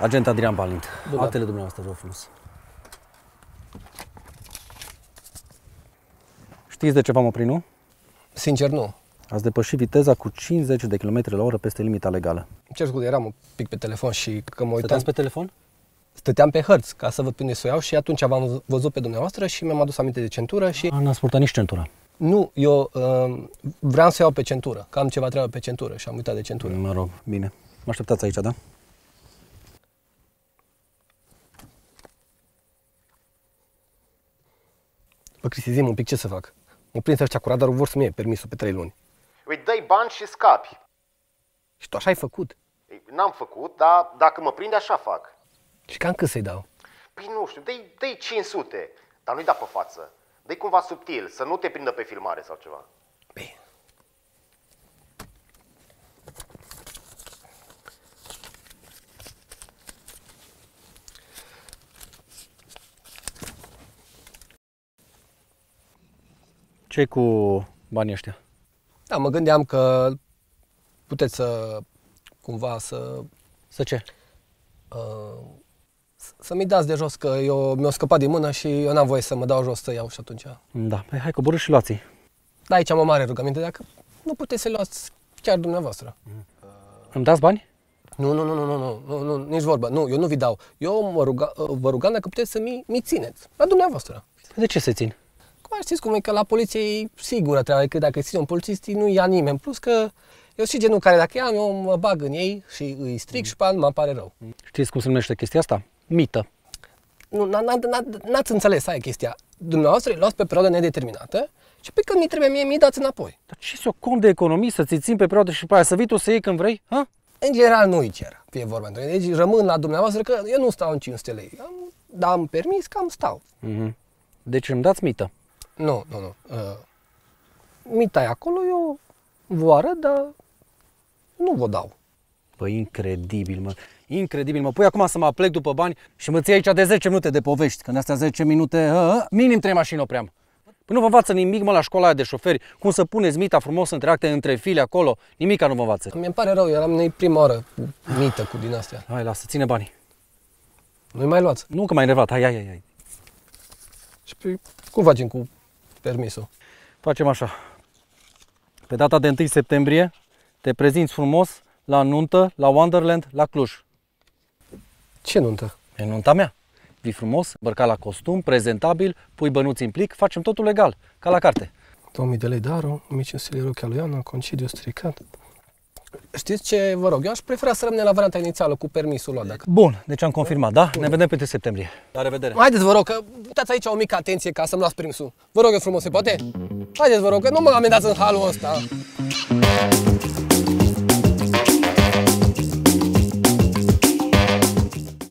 Agent Adrian Balint. Bun, da, da. dumneavoastră, vă frumos. Știți de ce v-am oprit, nu? Sincer, nu. Ați depășit viteza cu 50 de km la oră peste limita legală. Cer scuze, eram un pic pe telefon și că mă uitam... Stăteam pe telefon? Stăteam pe hărți ca să văd pe unde să o iau și atunci v-am văzut pe dumneavoastră și mi-am adus aminte de centură și... Nu ați purtat nici centura. Nu, eu uh, vreau să iau pe centură, că am ceva treabă pe centură și am uitat de centură. Mă rog, bine. Mă așteptați aici, da? Bă, Cristi, zi un pic ce să fac. Mă prins ăștia cu radarul, vor să-mi iei permisul pe trei luni. Îi dai bani și scapi. Și tu așa ai făcut? N-am făcut, dar dacă mă prinde, așa fac. Și cam cât să-i dau? Păi nu știu, dai, dai 500, dar nu-i da pe față. dai cumva subtil, să nu te prindă pe filmare sau ceva. ce cu banii ăștia? Da, mă gândeam că puteți să cumva să... Să ce? Uh, să mi dați de jos, că eu mi-o scăpat din mână și eu n-am voie să mă dau jos să iau și atunci. Da, păi hai coborâți și luați Da, aici am o mare rugăminte, dacă nu puteți să luați chiar dumneavoastră. Mm. Uh, Îmi dați bani? Nu, nu, nu, nu, nu, nu, nu, nici vorba. Nu, eu nu vi dau. Eu mă ruga, vă rugam dacă puteți să mi, mi țineți, la dumneavoastră. Păi de ce să țin? mai știți cum e că la poliție e sigură treaba, că dacă ține un polițist, nu ia nimeni. Plus că eu și genul care dacă ia, eu mă bag în ei și îi stric mm. și pan, mă pare rău. Știți cum se numește chestia asta? Mită. Nu, n-ați înțeles, aia chestia. Dumneavoastră îi luați pe perioadă nedeterminată și pe când mi trebuie mie, mi-i dați înapoi. Dar ce secund de economii să ți țin pe perioadă și pe aia să vii tu să iei când vrei? Ha? În general nu i cer, fie vorba între Deci rămân la dumneavoastră că eu nu stau în 500 lei. Am, dar am permis că am stau. Mm-hmm. Deci îmi dați mită. Nu, nu, nu. Uh, mita e acolo, eu vă arăt, dar nu vă dau. Păi incredibil, mă. Incredibil, mă. Pui acum să mă plec după bani și mă ții aici de 10 minute de povești, când astea 10 minute, uh, uh, minim 3 mașini opream. Păi nu vă învață nimic, mă, la școala de șoferi, cum să puneți mita frumos între acte, între file acolo, nimica nu vă învață. Mi-e pare rău, eram noi prima oară cu mită, cu din astea. Hai, lasă, ține banii. Nu-i mai luați? Nu, că mai ai enervat, hai, hai, hai. hai. Și pe, cum facem cu permisul. Facem așa. Pe data de 1 septembrie te prezinți frumos la nuntă, la Wonderland, la Cluj. Ce nuntă? E nunta mea. Vi frumos, îmbrăcat la costum, prezentabil, pui bănuți în plic, facem totul legal, ca la carte. 2000 de lei darul, 1500 de lei rochea lui Ana, concediu stricat. Știți ce vă rog? Eu aș prefera să rămâne la varianta inițială cu permisul luat. Dacă... Bun, deci am confirmat, da? Bun. Ne vedem peste septembrie. La revedere! Haideți vă rog că uitați aici o mică atenție ca să-mi las permisul. Vă rog eu frumos, se poate? Haideți vă rog că nu mă amendați în halul ăsta.